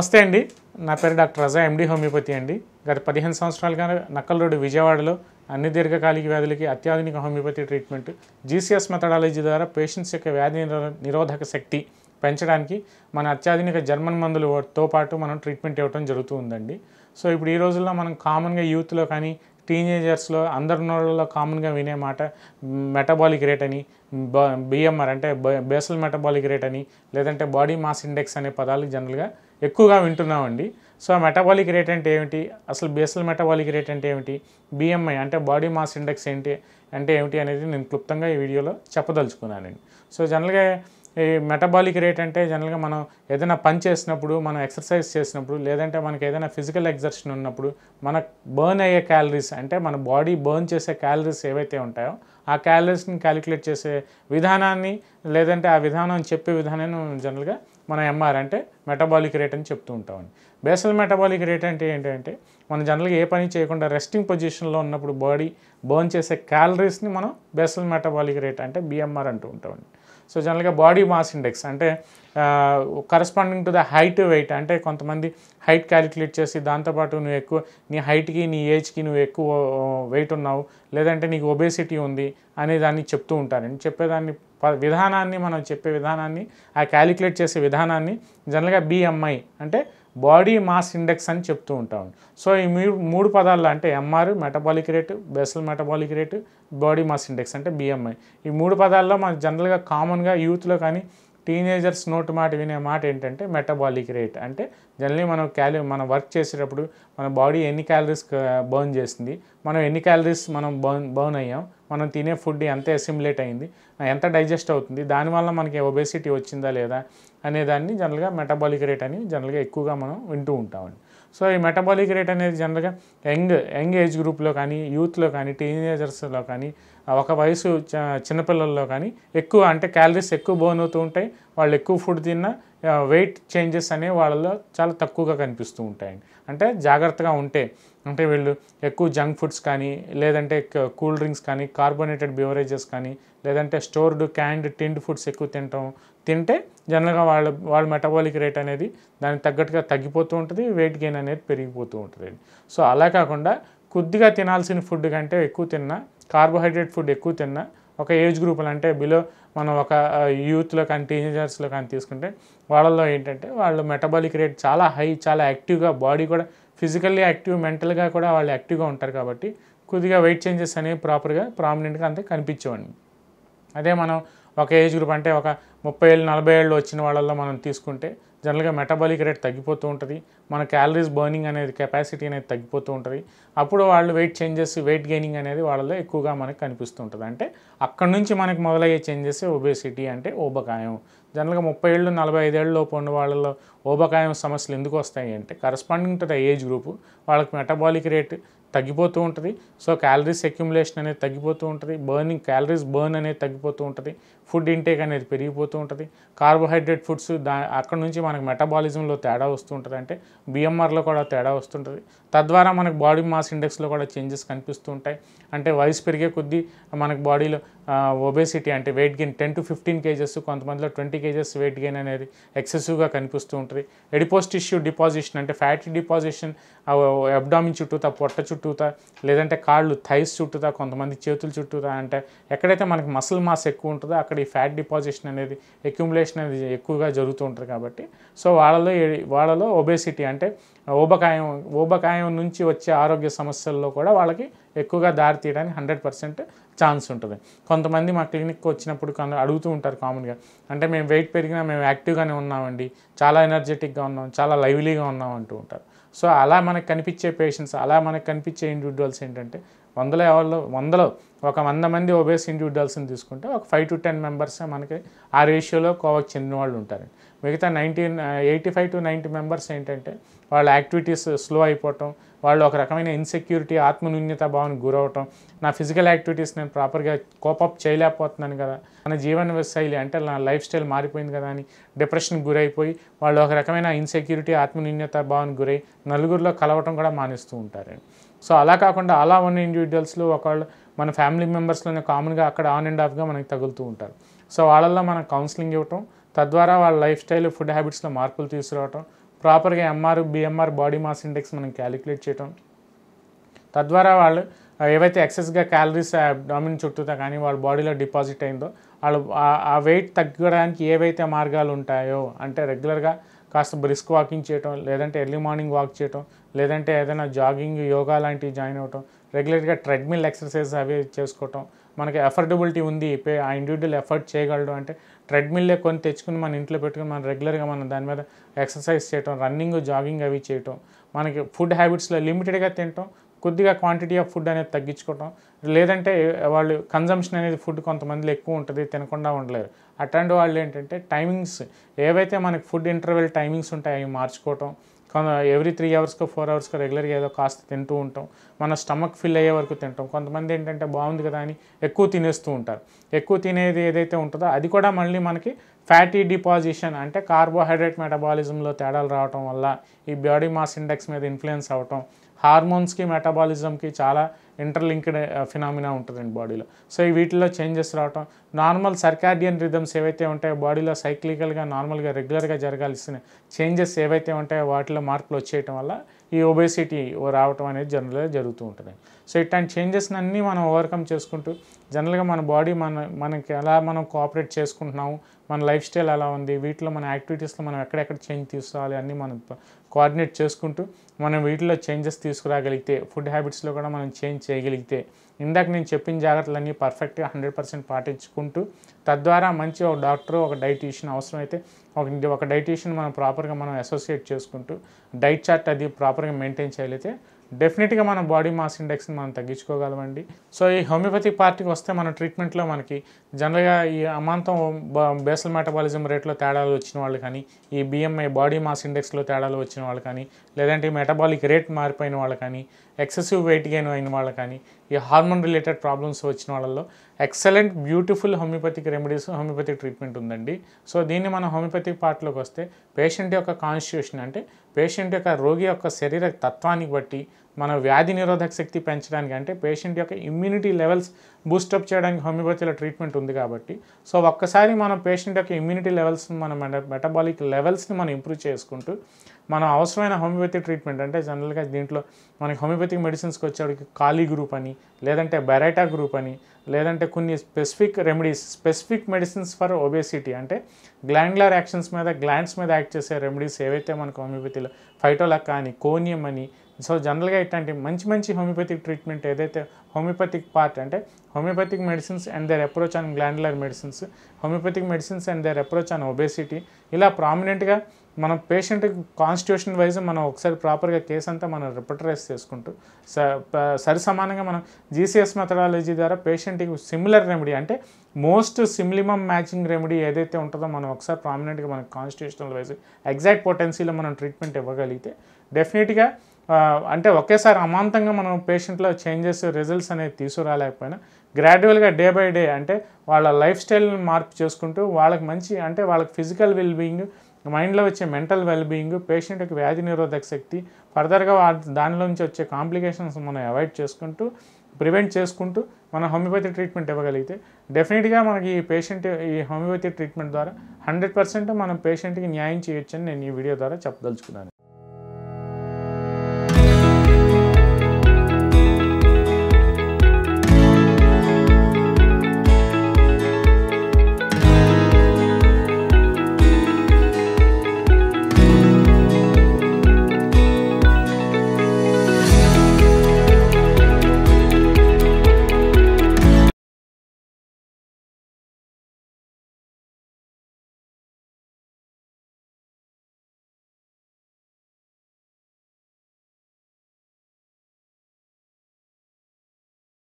నమస్తే అండి నా పేరు డాక్టర్ రజా ఎండి హోమియోపతి అండి గత పదిహేను సంవత్సరాలుగా నక్కల్ రోడ్డు విజయవాడలో అన్ని దీర్ఘకాలిక వ్యాధులకి అత్యాధునిక హోమియోపతి ట్రీట్మెంట్ జీసీఎస్ మెథడాలజీ ద్వారా పేషెంట్స్ యొక్క వ్యాధి నిరోధక శక్తి పెంచడానికి మన అత్యాధునిక జర్మన్ మందులతో పాటు మనం ట్రీట్మెంట్ ఇవ్వడం జరుగుతూ ఉందండి సో ఇప్పుడు ఈ రోజుల్లో మనం కామన్గా యూత్లో కానీ టీనేజర్స్లో అందరి నోళ్ళలో కామన్గా వినే మాట మెటబాలిక్ రేట్ అని బిఎంఆర్ అంటే బేసల్ మెటబాలిక్ రేట్ అని లేదంటే బాడీ మాస్ ఇండెక్స్ అనే పదాలు జనరల్గా ఎక్కువగా వింటున్నామండి సో మెటబాలిక్ రేట్ అంటే ఏమిటి అసలు బేసల్ మెటబాలిక్ రేట్ అంటే ఏమిటి బిఎంఐ అంటే బాడీ మాస్ ఇండెక్స్ ఏంటి అంటే ఏమిటి అనేది నేను క్లుప్తంగా ఈ వీడియోలో చెప్పదలుచుకున్నానండి సో జనరల్గా ఈ మెటబాలిక్ రేట్ అంటే జనరల్గా మనం ఏదైనా పని చేసినప్పుడు మనం ఎక్సర్సైజ్ చేసినప్పుడు లేదంటే మనకి ఏదైనా ఫిజికల్ ఎగ్జర్షన్ ఉన్నప్పుడు మన బర్న్ అయ్యే క్యాలరీస్ అంటే మన బాడీ బర్న్ చేసే క్యాలరీస్ ఏవైతే ఉంటాయో ఆ క్యాలరీస్ని క్యాలిక్యులేట్ చేసే విధానాన్ని లేదంటే ఆ విధానం చెప్పే విధానాన్ని జనరల్గా మన ఎంఆర్ అంటే మెటబాలిక్ రేట్ అని చెప్తూ ఉంటామండి బేసల్ మెటబాలిక్ రేట్ అంటే ఏంటంటే మనం జనరల్గా ఏ పని చేయకుండా రెస్టింగ్ పొజిషన్లో ఉన్నప్పుడు బాడీ బర్న్ చేసే క్యాలరీస్ని మనం బేసల్ మెటబాలిక్ రేట్ అంటే బిఎంఆర్ అంటూ ఉంటామండి సో జనరల్గా బాడీ మాస్ ఇండెక్స్ అంటే corresponding to the height weight అంటే కొంతమంది హైట్ క్యాలిక్యులేట్ చేసి దాంతోపాటు నువ్వు ఎక్కువ నీ హైట్కి నీ ఏజ్కి నువ్వు ఎక్కువ వెయిట్ ఉన్నావు లేదంటే నీకు ఒబేసిటీ ఉంది అనే దాన్ని చెప్తూ అండి చెప్పేదాన్ని విధానాన్ని మనం చెప్పే విధానాన్ని ఆ క్యాలిక్యులేట్ చేసే విధానాన్ని జనరల్గా బిఎంఐ అంటే బాడీ మాస్ ఇండెక్స్ అని చెప్తూ ఉంటాం సో ఈ మూడు పదాల్లో అంటే MR metabolic rate basal metabolic rate body mass index అంటే బిఎంఐ ఈ మూడు పదాల్లో మనం జనరల్గా కామన్గా యూత్లో కానీ టీనేజర్స్ నోటి మాట వినే మాట ఏంటంటే మెటబాలిక్ రేట్ అంటే జనరలీ మనం క్యాలరీ మనం వర్క్ చేసేటప్పుడు మన బాడీ ఎన్ని క్యాలరీస్ బర్న్ చేసింది మనం ఎన్ని క్యాలరీస్ మనం బర్న్ బర్న్ అయ్యాం మనం తినే ఫుడ్ ఎంత అసిమ్యులేట్ అయింది ఎంత డైజెస్ట్ అవుతుంది దానివల్ల మనకి ఒబేసిటీ వచ్చిందా లేదా అనేదాన్ని జనరల్గా మెటబాలిక్ రేట్ అని జనరల్గా ఎక్కువగా మనం వింటూ ఉంటామండి సో ఈ మెటబాలిక్ రేట్ అనేది జనరల్గా యంగ్ యంగ్ ఏజ్ గ్రూప్లో కానీ యూత్లో కానీ టీనేజర్స్లో కానీ ఒక వయసు చిన్నపిల్లల్లో కానీ ఎక్కువ అంటే క్యాలరీస్ ఎక్కువ బోన్ అవుతూ ఉంటాయి వాళ్ళు ఎక్కువ ఫుడ్ తిన్నా వెయిట్ చేంజెస్ అనే వాళ్ళలో చాలా తక్కువగా కనిపిస్తూ ఉంటాయండి అంటే జాగ్రత్తగా ఉంటే అంటే వీళ్ళు ఎక్కువ జంక్ ఫుడ్స్ కానీ లేదంటే కూల్ డ్రింక్స్ కానీ కార్బోనేటెడ్ బివరేజెస్ కానీ లేదంటే స్టోర్డ్ క్యాండ్ టిండ్ ఫుడ్స్ ఎక్కువ తినటం తింటే జనరల్గా వాళ్ళ వాళ్ళ మెటబాలిక్ రేట్ అనేది దానికి తగ్గట్టుగా తగ్గిపోతూ ఉంటుంది వెయిట్ గెయిన్ అనేది పెరిగిపోతూ ఉంటుంది సో అలా కాకుండా కొద్దిగా తినాల్సిన ఫుడ్ కంటే ఎక్కువ తిన్నా కార్బోహైడ్రేట్ ఫుడ్ ఎక్కువ తిన్నా ఒక ఏజ్ గ్రూపులు అంటే బిలో మనం ఒక యూత్లో కానీ టీనేజర్స్లో కానీ తీసుకుంటే వాళ్ళల్లో ఏంటంటే వాళ్ళు మెటబాలిక్ రేట్ చాలా హై చాలా యాక్టివ్గా బాడీ కూడా ఫిజికల్లీ యాక్టివ్ మెంటల్గా కూడా వాళ్ళు యాక్టివ్గా ఉంటారు కాబట్టి కొద్దిగా వెయిట్ చేంజెస్ అనేవి ప్రాపర్గా ప్రామినెంట్గా అంతే కనిపించేవాడిని అదే మనం ఒక ఏజ్ గ్రూప్ అంటే ఒక ముప్పై ఏళ్ళు నలభై ఏళ్ళు వచ్చిన వాళ్ళల్లో మనం తీసుకుంటే జనరల్గా మెటబాలిక్ రేట్ తగ్గిపోతూ ఉంటుంది మన క్యాలరీస్ బర్నింగ్ అనేది కెపాసిటీ అనేది తగ్గిపోతూ ఉంటుంది అప్పుడు వాళ్ళు వెయిట్ చేంజెస్ వెయిట్ గెయినింగ్ అనేది వాళ్ళలో ఎక్కువగా మనకు కనిపిస్తూ ఉంటుంది అంటే అక్కడ నుంచి మనకు మొదలయ్యే చేంజెస్ ఒబేసిటీ అంటే ఓబకాయం జనరల్గా ముప్పై ఏళ్ళు నలభై ఐదేళ్ళ లోపు ఉన్న వాళ్ళలో ఓబకాయం సమస్యలు ఎందుకు వస్తాయి అంటే corresponding to the age group వాళ్ళకి మెటబాలిక్ రేట్ తగ్గిపోతూ ఉంటుంది సో క్యాలరీస్ అక్యుములేషన్ అనేది తగ్గిపోతూ ఉంటుంది బర్నింగ్ క్యాలరీస్ బర్న్ అనేది తగ్గిపోతూ ఉంటుంది ఫుడ్ ఇంటేక్ అనేది పెరిగిపోతూ ఉంటుంది కార్బోహైడ్రేట్ ఫుడ్స్ దా అక్కడ నుంచి మనకు మెటబాలిజంలో తేడా వస్తుంటుంది అంటే బిఎంఆర్లో కూడా తేడా వస్తుంటుంది తద్వారా మనకు బాడీ మాస్ ఇండెక్స్లో కూడా చేంజెస్ కనిపిస్తూ ఉంటాయి అంటే వయసు పెరిగే కొద్దీ మనకు బాడీలో ఒబేసిటీ అంటే weight gain ten to fifteen kgs కొంతమందిలో ట్వంటీ కేజెస్ వెయిట్ గెయిన్ అనేది ఎక్సెసివ్గా కనిపిస్తూ ఉంటుంది ఎడిపోస్ టిష్యూ డిపాజిషన్ అంటే ఫ్యాటీ డిపాజిషన్ అబ్డామిన్ చుట్టూతా పొట్ట చుట్టూతా లేదంటే కాళ్ళు థైస్ చుట్టూతా కొంతమంది చేతులు చుట్టూతా అంటే ఎక్కడైతే మనకి మసిల్ మాస్ ఎక్కువ ఉంటుందో అక్కడ ఈ ఫ్యాట్ డిపాజిషన్ అనేది అక్యుములేషన్ అనేది ఎక్కువగా జరుగుతూ ఉంటారు కాబట్టి సో వాళ్ళలో వాళ్ళలో ఒబేసిటీ అంటే ఊబకాయం ఊబకాయం నుంచి వచ్చే ఆరోగ్య సమస్యల్లో కూడా వాళ్ళకి ఎక్కువగా దారి తీయడానికి హండ్రెడ్ పర్సెంట్ ఛాన్స్ ఉంటుంది కొంతమంది మా క్లినిక్కి వచ్చినప్పుడు అడుగుతూ ఉంటారు కామన్గా అంటే మేము వెయిట్ పెరిగినా మేము యాక్టివ్గానే ఉన్నామండి చాలా ఎనర్జెటిక్గా ఉన్నాం చాలా లైవ్లీగా ఉన్నాం అంటూ ఉంటారు సో అలా మనకు కనిపించే పేషెంట్స్ అలా మనకు కనిపించే ఇండివిజువల్స్ ఏంటంటే వందల ఎవరిలో వందలో ఒక వంద మంది ఓబేస్ ఇండివిజువల్స్ని తీసుకుంటే ఒక ఫైవ్ టు టెన్ మెంబర్సే మనకి ఆ రేషియోలో కోవకు చెందిన వాళ్ళు ఉంటారు మిగతా nineteen eighty five to ninety members ఏంటంటే వాళ్ళ యాక్టివిటీస్ స్లో అయిపోవటం వాళ్ళు ఒక రకమైన ఇన్సెక్యూరిటీ ఆత్మన్యూన్యత భావానికి గురవటం నా ఫిజికల్ యాక్టివిటీస్ నేను ప్రాపర్గా కోపప్ చేయలేకపోతున్నాను కదా నా జీవన శైలి అంటే నా లైఫ్ స్టైల్ మారిపోయింది కదా అని డిప్రెషన్కి గురైపోయి వాళ్ళు ఒక రకమైన ఇన్సెక్యూరిటీ ఆత్మన్యూన్యత భావన గురై నలుగురిలో కలవటం కూడా మానేస్తూ ఉంటారండి సో అలా కాకుండా అలా ఉన్న ఇండివిజువల్స్లో ఒకళ్ళు మన ఫ్యామిలీ మెంబర్స్లోనే కామన్గా అక్కడ ఆన్ అండ్ ఆఫ్గా మనకి తగులుతూ ఉంటారు సో వాళ్ళల్లో మనం కౌన్సిలింగ్ ఇవ్వటం తద్వారా వాళ్ళ లైఫ్ స్టైల్ ఫుడ్ హ్యాబిట్స్లో మార్పులు తీసుకురావటం ప్రాపర్గా MR BMR body mass index మనం క్యాలిక్యులేట్ చేయటం తద్వారా వాళ్ళు ఏవైతే ఎక్సెస్గా క్యాలరీస్ అబ్డామిన్ చుట్టూతో కానీ వాళ్ళ బాడీలో డిపాజిట్ అయిందో వాళ్ళు ఆ వెయిట్ తగ్గడానికి ఏవైతే మార్గాలు ఉంటాయో అంటే రెగ్యులర్గా కాస్త బ్రిస్క్ వాకింగ్ చేయటం లేదంటే ఎర్లీ మార్నింగ్ వాక్ చేయటం లేదంటే ఏదైనా జాగింగ్ యోగా లాంటివి జాయిన్ అవ్వటం రెగ్యులర్గా ట్రెడ్మిల్ ఎక్సర్సైజ్ అవి చేసుకోవటం మనకి ఎఫర్డబిలిటీ ఉంది ఆ ఇండివిజువల్ ఎఫర్ట్ చేయగలడం అంటే ట్రెడ్మిల్లే కొని తెచ్చుకుని మన ఇంట్లో పెట్టుకుని మనం రెగ్యులర్గా మనం దాని మీద ఎక్సర్సైజ్ చేయటం రన్నింగ్ జాగింగ్ అవి చేయటం మనకి ఫుడ్ హ్యాబిట్స్లో లిమిటెడ్గా తినటం కొద్దిగా క్వాంటిటీ ఆఫ్ ఫుడ్ అనేది తగ్గించుకోవటం లేదంటే వాళ్ళు కన్జంప్షన్ అనేది ఫుడ్ కొంతమందిలో ఎక్కువ ఉంటుంది తినకుండా ఉండలేరు అట్లాంటి వాళ్ళు ఏంటంటే టైమింగ్స్ ఏవైతే మనకి ఫుడ్ ఇంటర్వెల్ టైమింగ్స్ ఉంటాయి అవి మార్చుకోవటం కొంత ఎవ్రీ త్రీ అవర్స్కో ఫోర్ అవర్స్కో రెగ్యులర్గా ఏదో కాస్త తింటూ ఉంటాం మన స్టమక్ ఫిల్ అయ్యే వరకు తింటాం కొంతమంది ఏంటంటే బాగుంది కదా అని ఎక్కువ తినేస్తూ ఉంటారు ఎక్కువ తినేది ఏదైతే ఉంటుందో అది కూడా మళ్ళీ మనకి ఫ్యాటీ డిపాజిషన్ అంటే కార్బోహైడ్రేట్ మెటబాలిజంలో తేడాలు రావటం వల్ల ఈ బాడీ మాస్ ఇండెక్స్ మీద ఇన్ఫ్లుయెన్స్ అవ్వటం హార్మోన్స్కి మెటబాలిజంకి చాలా ఇంటర్లింక్డ్ ఫినామినా ఉంటుందండి బాడీలో సో ఈ వీటిలో చేంజెస్ రావటం నార్మల్ సర్కాడియన్ రిథమ్స్ ఏవైతే ఉంటాయో బాడీలో సైక్లికల్గా నార్మల్గా రెగ్యులర్గా జరగాల్సిన చేంజెస్ ఏవైతే ఉంటాయో వాటిలో మార్పులు వచ్చేయటం వల్ల ఈ ఒబేసిటీ రావటం అనేది జనరల్గా జరుగుతూ ఉంటుంది సో ఇట్లాంటి చేంజెస్ని అన్నీ మనం ఓవర్కమ్ చేసుకుంటూ జనరల్గా మన బాడీ మన మనకి ఎలా మనం కోఆపరేట్ చేసుకుంటున్నాము మన లైఫ్ స్టైల్ ఎలా ఉంది వీటిలో మన యాక్టివిటీస్లో మనం ఎక్కడెక్కడ చేంజ్ తీసుకురావాలి అన్నీ మనం కోఆర్డినేట్ చేసుకుంటూ మనం వీటిలో చేంజెస్ తీసుకురాగలిగితే ఫుడ్ హ్యాబిట్స్లో కూడా మనం చేంజ్ చేయగలిగితే ఇందాక నేను చెప్పిన జాగ్రత్తలన్నీ పర్ఫెక్ట్గా హండ్రెడ్ పర్సెంట్ పాటించుకుంటూ తద్వారా మంచి ఒక డాక్టర్ ఒక డైటీషియన్ అవసరమైతే ఒక ఒక డైటీషియన్ మనం ప్రాపర్గా మనం అసోసియేట్ చేసుకుంటూ డైట్ చార్ట్ అది ప్రాపర్గా మెయింటైన్ చేయగలిగితే డెఫినెట్గా మన బాడీ మాస్ ఇండెక్స్ని మనం తగ్గించుకోగలమండి సో ఈ హోమియోపతి పార్టీకి వస్తే మన ట్రీట్మెంట్లో మనకి జనరల్గా ఈ అమాంతం బేసల్ మెటబాలిజం రేట్లో తేడాలు వచ్చిన వాళ్ళు కానీ ఈ బిఎంఐ బాడీ మాస్ ఇండెక్స్లో తేడాలు వచ్చిన వాళ్ళు కానీ లేదంటే మెటబాలిక్ రేట్ మారిపోయిన వాళ్ళు కానీ ఎక్సెసివ్ వెయిట్ గెయిన్ అయిన వాళ్ళు కానీ ఈ హార్మోన్ రిలేటెడ్ ప్రాబ్లమ్స్ వచ్చిన వాళ్ళలో excellent beautiful homeopathic remedies homeopathic treatment ఉందండి సో దీన్ని మనం హోమియోపతిక్ పార్ట్లోకి వస్తే పేషెంట్ యొక్క కాన్స్టిట్యూషన్ అంటే పేషెంట్ యొక్క రోగి యొక్క శరీర తత్వానికి బట్టి మన వ్యాధి నిరోధక శక్తి పెంచడానికి అంటే పేషెంట్ యొక్క ఇమ్యూనిటీ లెవెల్స్ బూస్టప్ చేయడానికి హోమియోపతిలో ట్రీట్మెంట్ ఉంది కాబట్టి సో ఒక్కసారి మనం పేషెంట్ యొక్క ఇమ్యూనిటీ లెవెల్స్ మన మెటబాలిక్ లెవెల్స్ని మనం ఇంప్రూవ్ చేసుకుంటూ మనం అవసరమైన హోమియోపతి ట్రీట్మెంట్ అంటే జనరల్గా దీంట్లో మనకి హోమియోపతిక్ మెడిసిన్స్కి వచ్చేవాడికి ఖాళీ గ్రూప్ అని లేదంటే బెరైటా గ్రూప్ అని లేదంటే కొన్ని specific remedies specific medicines for obesity అంటే గ్లాండ్లర్ యాక్షన్స్ మీద గ్లాండ్స్ మీద యాక్ట్ చేసే రెమెడీస్ ఏవైతే మనకు హోమియోపతిలో ఫైటోలక్ అని కోనియం అని సో జనరల్గా ఇట్లాంటి మంచి మంచి హోమియోపతిక్ ట్రీట్మెంట్ ఏదైతే హోమియోపతిక్ పార్ట్ అంటే homeopathic medicines and their approach on glandular medicines homeopathic medicines and their approach on obesity ఇలా ప్రామినెంట్గా మనం పేషెంట్ కాన్స్టిట్యూషన్ వైజ్ మనం ఒకసారి ప్రాపర్గా కేసు అంతా మనం రిపటరైజ్ చేసుకుంటూ సరి సమానంగా మనం జీసీఎస్ మెథడాలజీ ద్వారా పేషెంట్కి సిమిలర్ రెమెడీ అంటే మోస్ట్ సిమిలిమం మ్యాచింగ్ రెమెడీ ఏదైతే ఉంటుందో మనం ఒకసారి ప్రామినెంట్గా మనకు కాన్స్టిట్యూషనల్ వైజ్ ఎగ్జాక్ట్ పొటెన్సీలో మనం ట్రీట్మెంట్ ఇవ్వగలిగితే డెఫినెట్గా అంటే ఒకేసారి అమాంతంగా మనం పేషెంట్లో చేంజెస్ రిజల్ట్స్ అనేది తీసుకురాలేకపోయినా గ్రాడ్యువల్గా డే బై డే అంటే వాళ్ళ లైఫ్ స్టైల్ని మార్పు చేసుకుంటూ వాళ్ళకి మంచి అంటే వాళ్ళకి ఫిజికల్ వెల్బీయింగ్ మైండ్లో వచ్చే మెంటల్ వెల్బీయింగ్ పేషెంట్ యొక్క వ్యాధి నిరోధక శక్తి ఫర్దర్గా దానిలో నుంచి వచ్చే కాంప్లికేషన్స్ మనం అవాయిడ్ చేసుకుంటూ ప్రివెంట్ చేసుకుంటూ మనం హోమియోపతి ట్రీట్మెంట్ ఇవ్వగలిగితే డెఫినెట్గా మనకి ఈ పేషెంట్ ఈ హోమియోపతి ట్రీట్మెంట్ ద్వారా హండ్రెడ్ పర్సెంట్ మనం పేషెంట్కి న్యాయం చేయొచ్చని నేను ఈ వీడియో ద్వారా చెప్పదలుచుకున్నాను